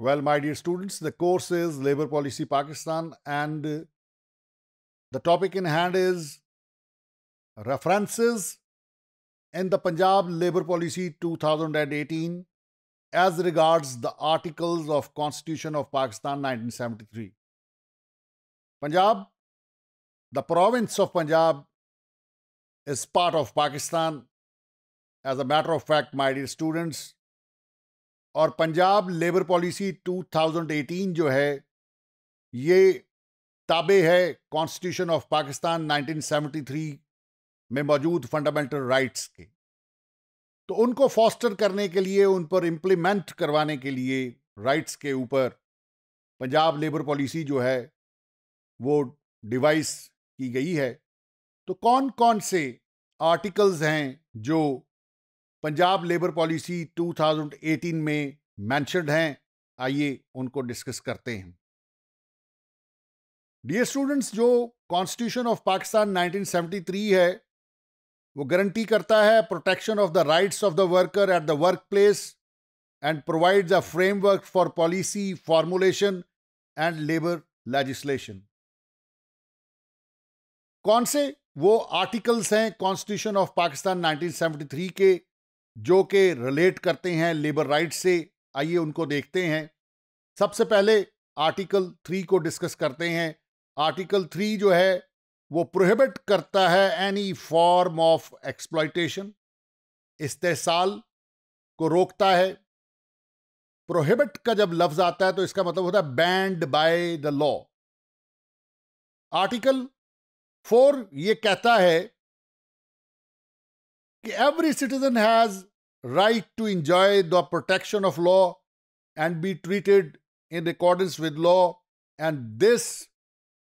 Well, my dear students, the course is Labour Policy Pakistan and the topic in hand is references in the Punjab Labour Policy 2018 as regards the articles of Constitution of Pakistan 1973. Punjab, the province of Punjab is part of Pakistan. As a matter of fact, my dear students, और Punjab labour policy 2018 जो है ये ताबे है constitution of Pakistan 1973 में मौजूद fundamental rights के तो उनको फॉस्टर करने के लिए उन पर इम्प्लीमेंट करवाने के लिए राइट्स के ऊपर पंजाब लेबर पॉलिसी जो है वो डिवाइस की गई है तो कौन कौन से आर्टिकल्स हैं जो पंजाब लेबर पॉलिसी 2018 में मैंशनड हैं आइए उनको डिस्कस करते हैं डियर स्टूडेंट्स जो कॉन्स्टिट्यूशन ऑफ पाकिस्तान 1973 है वो गारंटी करता है protection of the rights of the worker at the work place and provides a framework for policy formulation and labour legislation कौन से वो आर्टिकल्स हैं कॉन्स्टिट्यूशन ऑफ पाकिस्तान 1973 के जो कि रिलेट करते हैं लेबर राइट से आइए उनको देखते हैं सबसे पहले आर्टिकल थ्री को डिस्कस करते हैं आर्टिकल थ्री जो है वो प्रोहिबिट करता है एनी फॉर्म ऑफ एक्सप्लाइटेशन इस्तेसाल को रोकता है प्रोहिबिट का जब लफ्ज आता है तो इसका मतलब होता है banned by the law article four ये कहता है every citizen has right to enjoy the protection of law and be treated in accordance with law and this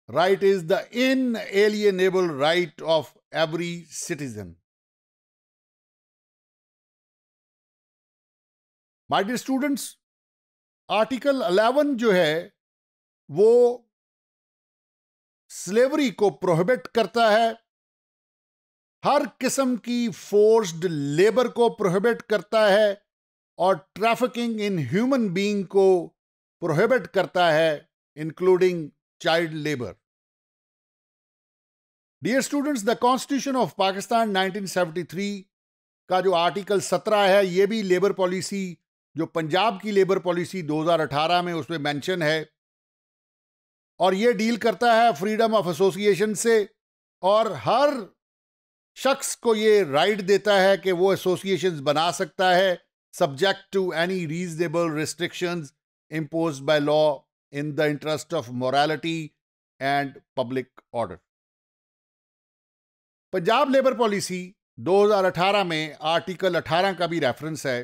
right is the inalienable right of every citizen My dear students, Article 11 जो है वो slavery को prohibit करता है हर किस्म की forced labour को prohibit करता है और ट्रैफिकिंग इन ह्यूमन बीइंग को प्रोहिबिट करता है including child labour dear students the constitution of Pakistan 1973 का जो आर्टिकल 17 है ये भी लेबर पॉलिसी जो पंजाब की लेबर पॉलिसी 2018 में उसमें मेंशन है और ये डील करता है फ्रीडम ऑफ एसोसिएशन से और हर शख्स को ये राइट देता है कि वो एसोसिएशन बना सकता है subject to any reasonable restrictions impose by law in the interest of morality and public order Punjab labour policy 2018 में आर्टिकल 18 का भी रेफरेंस है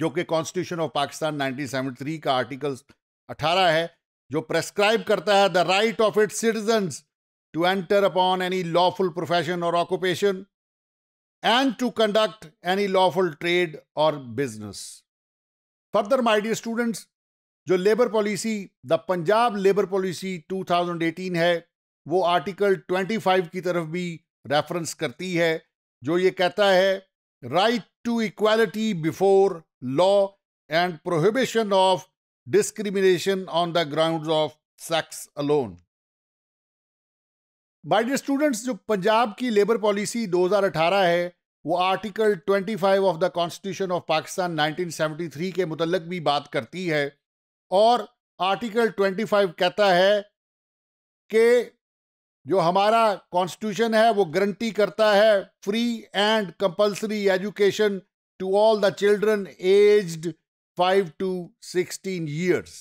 जो कि कॉन्स्टिट्यूशन ऑफ पाकिस्तान 1973 का आर्टिकल 18 है जो प्रेस्क्राइब करता है the right of its citizens to enter upon any lawful profession or occupation, and to conduct any lawful trade or business. Further, my dear students, jo labor policy the punjab labor policy 2018 hai wo article 25 ki taraf bhi reference karti hai jo ye kehta hai right to equality before law and prohibition of discrimination on the grounds of sex alone my dear students जो पंजाब की labour policy 2018 है वो article 25 of the constitution of Pakistan 1973 के मुतलक भी बात करती है और आर्टिकल 25 कहता है कि जो हमारा कॉन्स्टिट्यूशन है वो गारंटी करता है free and compulsory education to all the children aged 5 to 16 years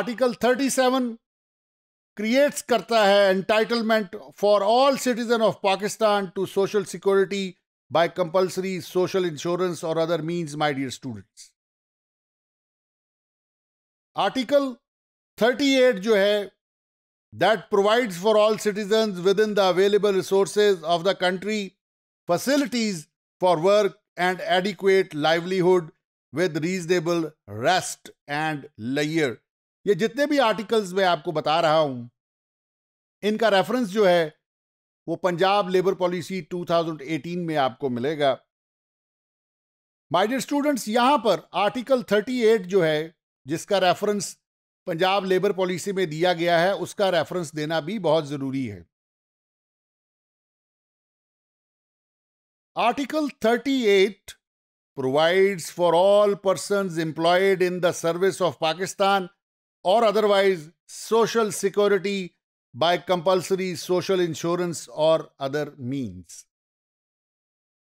article 37 creates karta hai entitlement for all citizen of Pakistan to social security by compulsory social insurance or other means, my dear students. Article 38 जो है that provides for all citizens within the available resources of the country facilities for work and adequate livelihood with reasonable rest and leisure. ये जितने भी articles मैं आपको बता रहा हूं इनका रेफरेंस जो है वो पंजाब लेबर पॉलिसी 2018 में आपको मिलेगा माय डियर स्टूडेंट्स यहां पर आर्टिकल 38 जो है जिसका रेफरेंस पंजाब लेबर पॉलिसी में दिया गया है उसका रेफरेंस देना भी बहुत जरूरी है article 38 provides for all person employed in the service of Pakistan or otherwise social security by compulsory social insurance or other means.